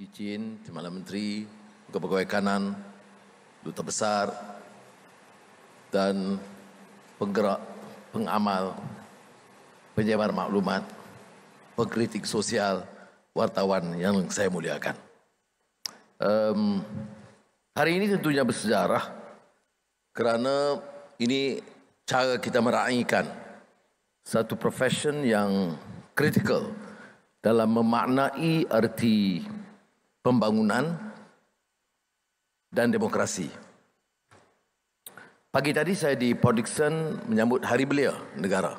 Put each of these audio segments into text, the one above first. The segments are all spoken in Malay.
izin Timala Menteri, Pegawai Kanan, Duta Besar, dan penggerak, pengamal, penyebar maklumat, pengkritik sosial, wartawan yang saya muliakan. Um, hari ini tentunya bersejarah kerana ini cara kita meraihkan satu profesion yang kritikal dalam memaknai arti pembangunan dan demokrasi. Pagi tadi saya di Port Dickson menyambut Hari Belia Negara.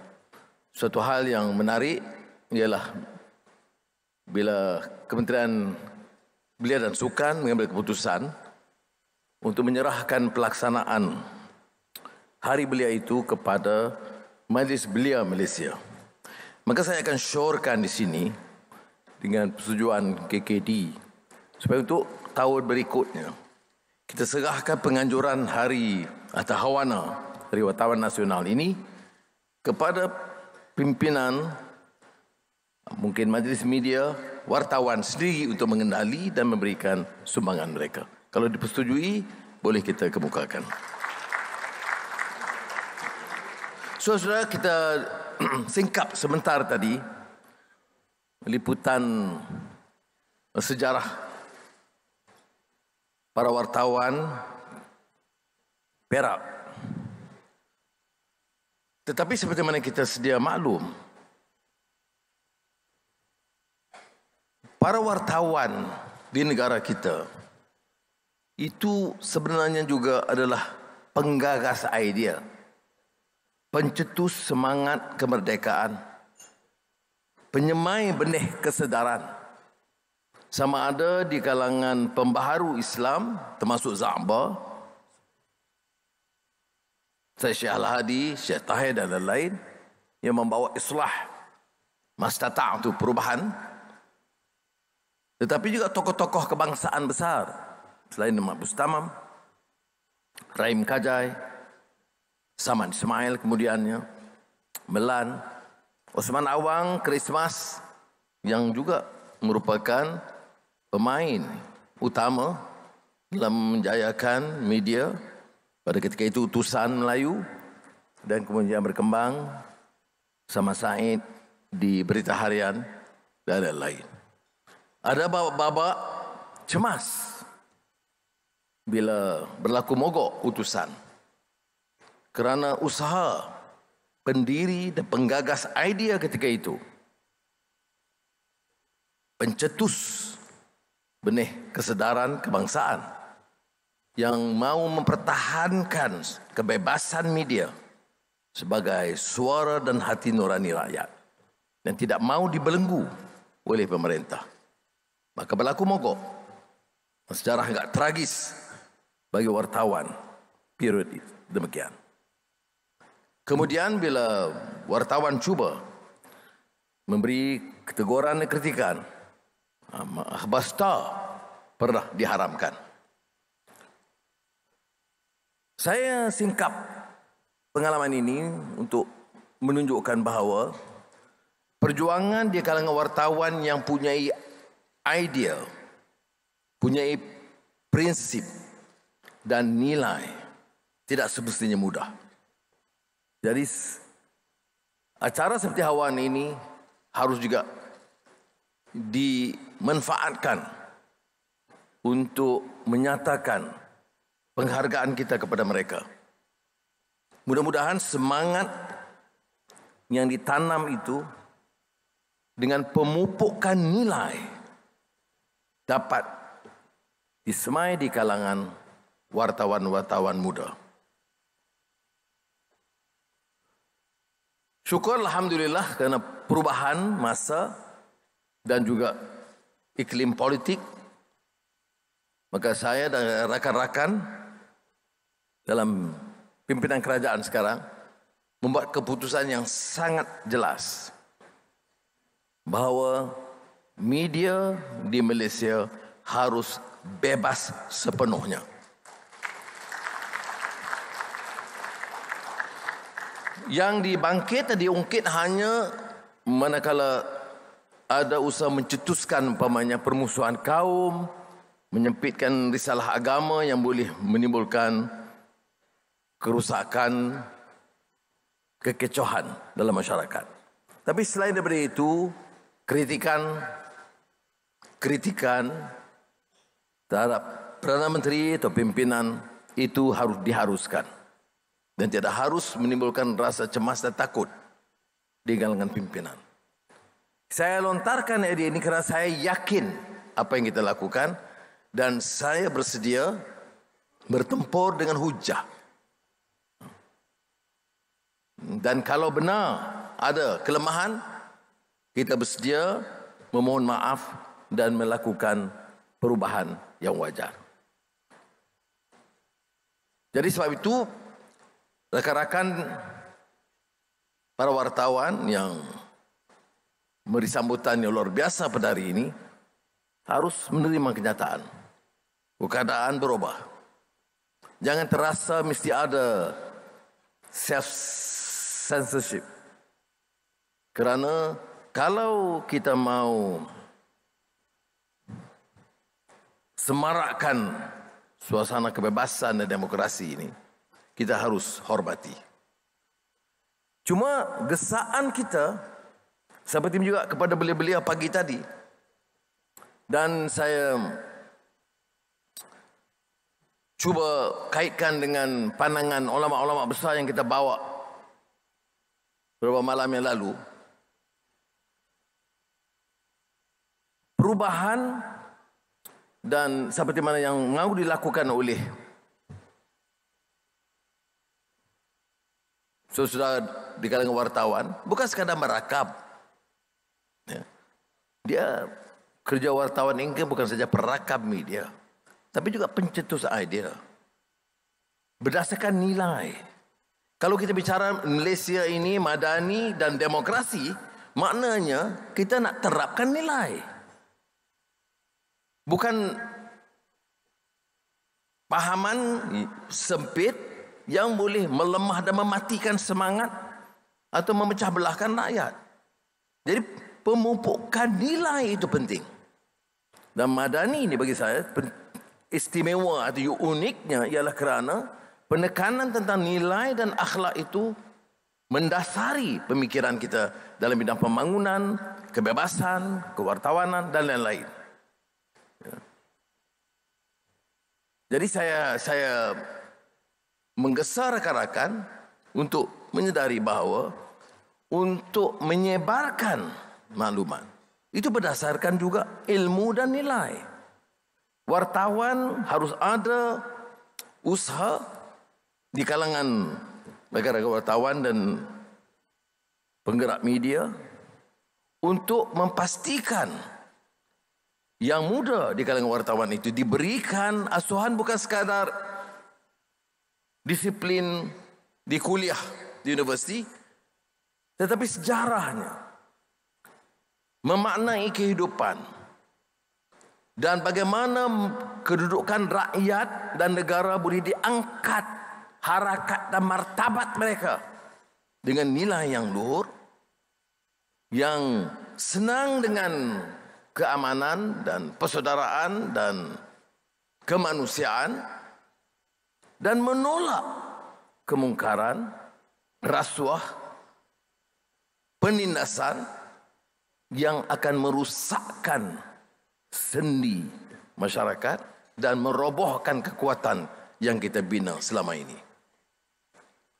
Suatu hal yang menarik ialah bila Kementerian Belia dan Sukan mengambil keputusan untuk menyerahkan pelaksanaan Hari Belia itu kepada Majlis Belia Malaysia. Maka saya akan syorkan di sini dengan persetujuan KKD supaya untuk tahun berikutnya kita serahkan penganjuran hari atau hawana Hari Wartawan Nasional ini kepada pimpinan mungkin majlis media wartawan sendiri untuk mengendali dan memberikan sumbangan mereka. Kalau dipersetujui, boleh kita kemukakan. Saudara-saudara, kita singkap sebentar tadi liputan sejarah para wartawan Perak. Tetapi seperti mana kita sedia maklum, para wartawan di negara kita itu sebenarnya juga adalah penggagas idea, pencetus semangat kemerdekaan, penyemai benih kesedaran sama ada di kalangan pembaharu Islam termasuk Zaba Syekh Syekh Al-Hadi, Syekh Tahir dan lain-lain yang membawa islah mastata' itu perubahan tetapi juga tokoh-tokoh kebangsaan besar selain Nama Bustamam Raim Kajai Saman Ismail kemudiannya Melan Osman Awang Krismas yang juga merupakan pemain utama dalam menjayakan media pada ketika itu utusan Melayu dan kemudian berkembang sama Said di berita harian dan lain-lain. Ada bapa-bapa cemas bila berlaku mogok utusan kerana usaha pendiri dan penggagas idea ketika itu pencetus benih kesedaran kebangsaan yang mau mempertahankan kebebasan media sebagai suara dan hati nurani rakyat yang tidak mau dibelenggu oleh pemerintah. Maka berlaku mogok. Sejarah agak tragis bagi wartawan period itu. Demikian. Kemudian bila wartawan cuba memberi keteguran dan kritikan Basta pernah diharamkan. Saya singkap pengalaman ini untuk menunjukkan bahawa perjuangan di kalangan wartawan yang punya idea, punya prinsip dan nilai tidak semestinya mudah. Jadi acara seperti Hawan ini harus juga dimanfaatkan untuk menyatakan penghargaan kita kepada mereka. Mudah-mudahan semangat yang ditanam itu dengan pemupukan nilai dapat disemai di kalangan wartawan-wartawan muda. Syukur Alhamdulillah kerana perubahan masa dan juga iklim politik. Maka saya dan rakan-rakan dalam pimpinan kerajaan sekarang membuat keputusan yang sangat jelas bahawa media di Malaysia harus bebas sepenuhnya. Yang dibangkit dan diungkit hanya manakala ada usaha mencetuskan umpamanya permusuhan kaum, menyempitkan risalah agama yang boleh menimbulkan kerusakan, kekecohan dalam masyarakat. Tapi selain daripada itu, kritikan kritikan terhadap Perdana Menteri atau pimpinan itu harus diharuskan dan tidak harus menimbulkan rasa cemas dan takut di kalangan pimpinan. Saya lontarkan idea ini kerana saya yakin apa yang kita lakukan dan saya bersedia bertempur dengan hujah. Dan kalau benar ada kelemahan, kita bersedia memohon maaf dan melakukan perubahan yang wajar. Jadi sebab itu, rakan-rakan para wartawan yang memberi sambutan yang luar biasa pada hari ini harus menerima kenyataan. Keadaan berubah. Jangan terasa mesti ada self censorship. Kerana kalau kita mau semarakkan suasana kebebasan dan demokrasi ini, kita harus hormati. Cuma gesaan kita seperti juga kepada belia-belia pagi tadi. Dan saya cuba kaitkan dengan pandangan ulama-ulama besar yang kita bawa beberapa malam yang lalu. Perubahan dan seperti mana yang mau dilakukan oleh saudara di kalangan wartawan bukan sekadar merakam dia kerja wartawan ini kan bukan saja perakam media tapi juga pencetus idea berdasarkan nilai kalau kita bicara Malaysia ini madani dan demokrasi maknanya kita nak terapkan nilai bukan pahaman sempit yang boleh melemah dan mematikan semangat atau memecah belahkan rakyat jadi pemupukan nilai itu penting. Dan madani ini bagi saya istimewa atau uniknya ialah kerana penekanan tentang nilai dan akhlak itu mendasari pemikiran kita dalam bidang pembangunan, kebebasan, kewartawanan dan lain-lain. Ya. Jadi saya saya menggesar rakan-rakan untuk menyedari bahawa untuk menyebarkan maklumat. Itu berdasarkan juga ilmu dan nilai. Wartawan harus ada usaha di kalangan negara wartawan dan penggerak media untuk memastikan yang muda di kalangan wartawan itu diberikan asuhan bukan sekadar disiplin di kuliah di universiti tetapi sejarahnya memaknai kehidupan dan bagaimana kedudukan rakyat dan negara boleh diangkat harakat dan martabat mereka dengan nilai yang luhur yang senang dengan keamanan dan persaudaraan dan kemanusiaan dan menolak kemungkaran rasuah penindasan yang akan merusakkan sendi masyarakat dan merobohkan kekuatan yang kita bina selama ini.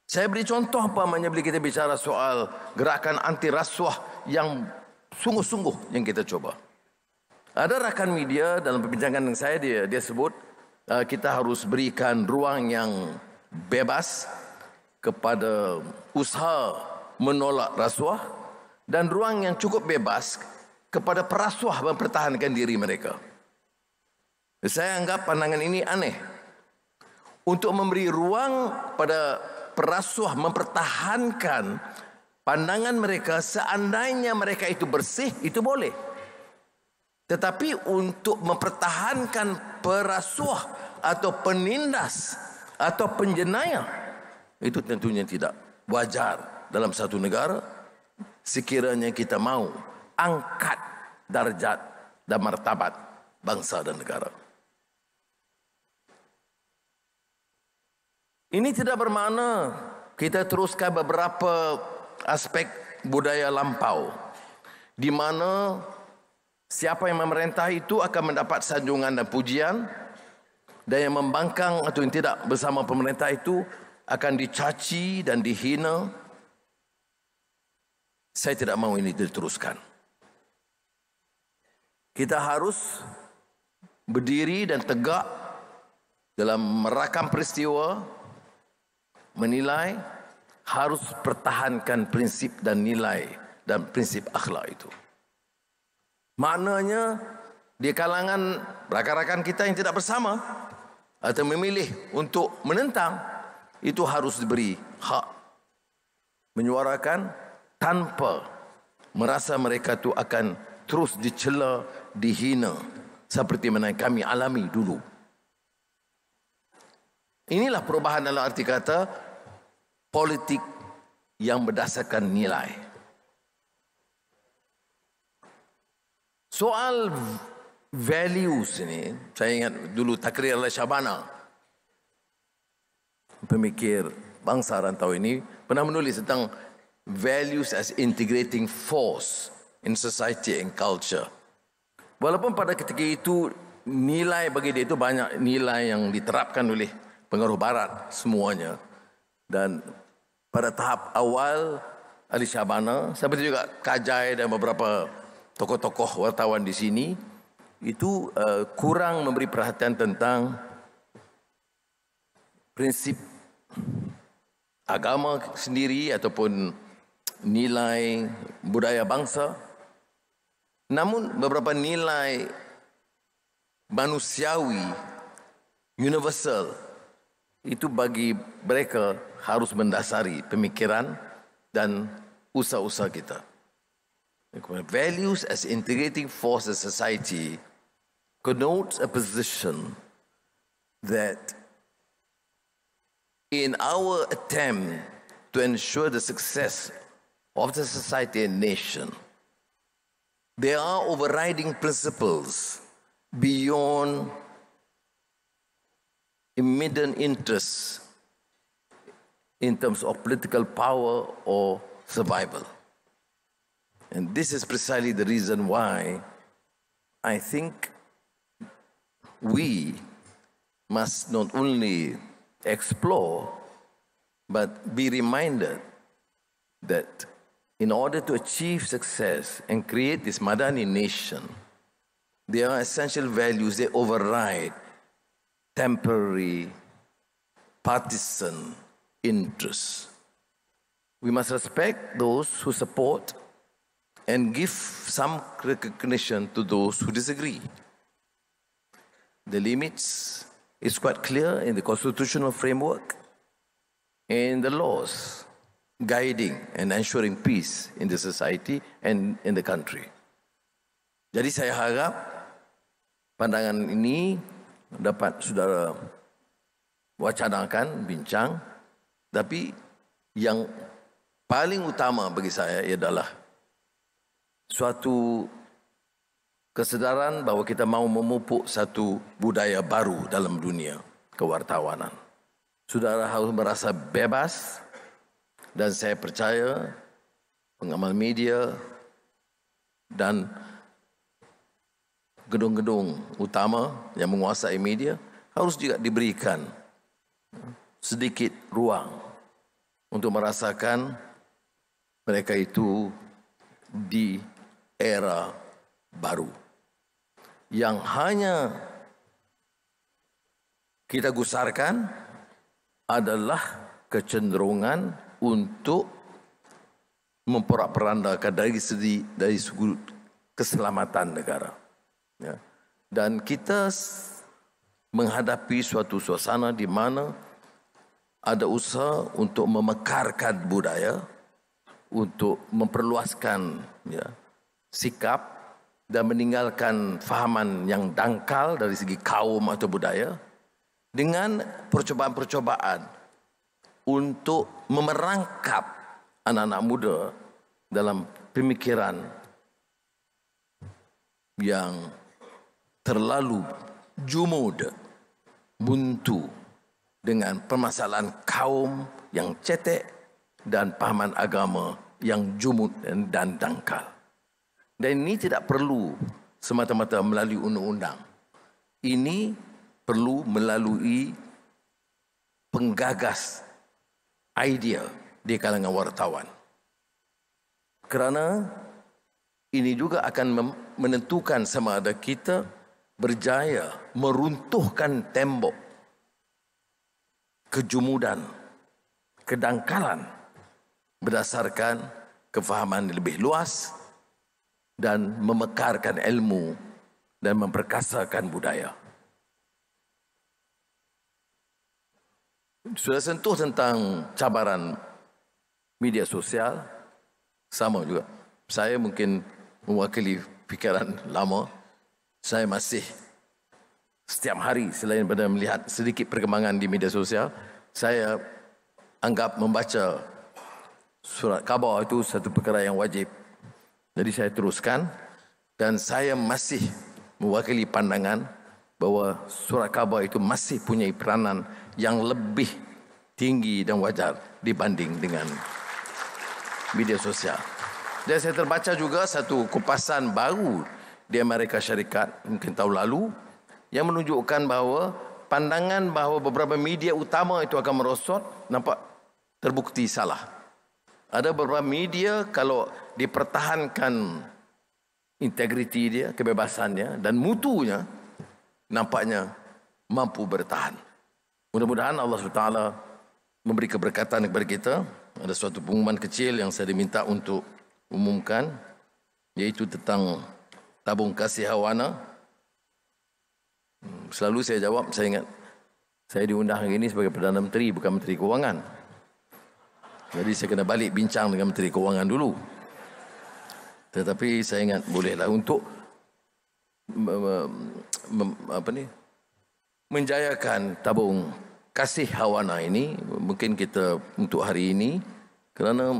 Saya beri contoh apa? bila kita bicara soal gerakan anti rasuah yang sungguh-sungguh yang kita cuba. Ada rakan media dalam perbincangan dengan saya dia dia sebut uh, kita harus berikan ruang yang bebas kepada usaha menolak rasuah dan ruang yang cukup bebas kepada perasuah mempertahankan diri mereka. Saya anggap pandangan ini aneh. Untuk memberi ruang pada perasuah mempertahankan pandangan mereka seandainya mereka itu bersih, itu boleh. Tetapi untuk mempertahankan perasuah atau penindas atau penjenayah, itu tentunya tidak wajar dalam satu negara sekiranya kita mau angkat darjat dan martabat bangsa dan negara. Ini tidak bermakna kita teruskan beberapa aspek budaya lampau di mana siapa yang memerintah itu akan mendapat sanjungan dan pujian dan yang membangkang atau yang tidak bersama pemerintah itu akan dicaci dan dihina saya tidak mau ini diteruskan. Kita harus berdiri dan tegak dalam merakam peristiwa, menilai, harus pertahankan prinsip dan nilai dan prinsip akhlak itu. Maknanya di kalangan rakan-rakan kita yang tidak bersama atau memilih untuk menentang, itu harus diberi hak menyuarakan tanpa merasa mereka tu akan terus dicela, dihina seperti mana kami alami dulu. Inilah perubahan dalam arti kata politik yang berdasarkan nilai. Soal values ini, saya ingat dulu takrir oleh Syabana, pemikir bangsa rantau ini pernah menulis tentang values as integrating force in society and culture. Walaupun pada ketika itu nilai bagi dia itu banyak nilai yang diterapkan oleh pengaruh barat semuanya. Dan pada tahap awal Ali Syabana, seperti juga Kajai dan beberapa tokoh-tokoh wartawan di sini, itu uh, kurang memberi perhatian tentang prinsip agama sendiri ataupun nilai budaya bangsa namun beberapa nilai manusiawi universal itu bagi mereka harus mendasari pemikiran dan usaha-usaha kita values as integrating force of society connotes a position that in our attempt to ensure the success of the society and nation. There are overriding principles beyond immediate interests in terms of political power or survival. And this is precisely the reason why I think we must not only explore, but be reminded that in order to achieve success and create this Madani nation, there are essential values they override temporary partisan interests. We must respect those who support and give some recognition to those who disagree. The limits is quite clear in the constitutional framework and the laws guiding and ensuring peace in the society and in the country. Jadi saya harap pandangan ini dapat saudara wacanakan, bincang. Tapi yang paling utama bagi saya adalah suatu kesedaran bahawa kita mahu memupuk satu budaya baru dalam dunia kewartawanan. Saudara harus merasa bebas, bebas, dan saya percaya pengamal media dan gedung-gedung utama yang menguasai media harus juga diberikan sedikit ruang untuk merasakan mereka itu di era baru yang hanya kita gusarkan adalah kecenderungan untuk memperandakan dari segi dari sudut keselamatan negara. Ya. Dan kita menghadapi suatu suasana di mana ada usaha untuk memekarkan budaya, untuk memperluaskan ya, sikap dan meninggalkan fahaman yang dangkal dari segi kaum atau budaya dengan percobaan-percobaan untuk memerangkap anak-anak muda dalam pemikiran yang terlalu jumud buntu dengan permasalahan kaum yang cetek dan pahaman agama yang jumud dan dangkal. Dan ini tidak perlu semata-mata melalui undang-undang. Ini perlu melalui penggagas idea di kalangan wartawan. Kerana ini juga akan menentukan sama ada kita berjaya meruntuhkan tembok kejumudan, kedangkalan berdasarkan kefahaman lebih luas dan memekarkan ilmu dan memperkasakan budaya. sudah sentuh tentang cabaran media sosial sama juga saya mungkin mewakili fikiran lama saya masih setiap hari selain pada melihat sedikit perkembangan di media sosial saya anggap membaca surat khabar itu satu perkara yang wajib jadi saya teruskan dan saya masih mewakili pandangan bahwa surat kabar itu masih punya peranan yang lebih tinggi dan wajar dibanding dengan media sosial. Dan saya terbaca juga satu kupasan baru di Amerika Syarikat mungkin tahun lalu yang menunjukkan bahawa pandangan bahawa beberapa media utama itu akan merosot nampak terbukti salah. Ada beberapa media kalau dipertahankan integriti dia, kebebasannya dan mutunya nampaknya mampu bertahan. Mudah-mudahan Allah SWT memberi keberkatan kepada kita. Ada suatu pengumuman kecil yang saya diminta untuk umumkan. Iaitu tentang tabung kasih hawana. Hmm, selalu saya jawab, saya ingat saya diundang hari ini sebagai Perdana Menteri, bukan Menteri Keuangan. Jadi saya kena balik bincang dengan Menteri Keuangan dulu. Tetapi saya ingat bolehlah untuk apa ni menjayakan tabung kasih hawana ini mungkin kita untuk hari ini kerana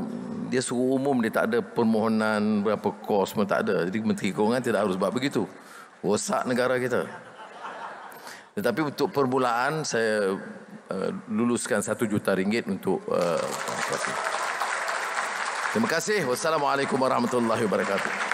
dia suruh umum dia tak ada permohonan berapa kos pun tak ada jadi menteri kewangan tidak harus buat begitu rosak negara kita tetapi untuk permulaan saya uh, luluskan satu juta ringgit untuk uh, terima kasih wassalamualaikum warahmatullahi wabarakatuh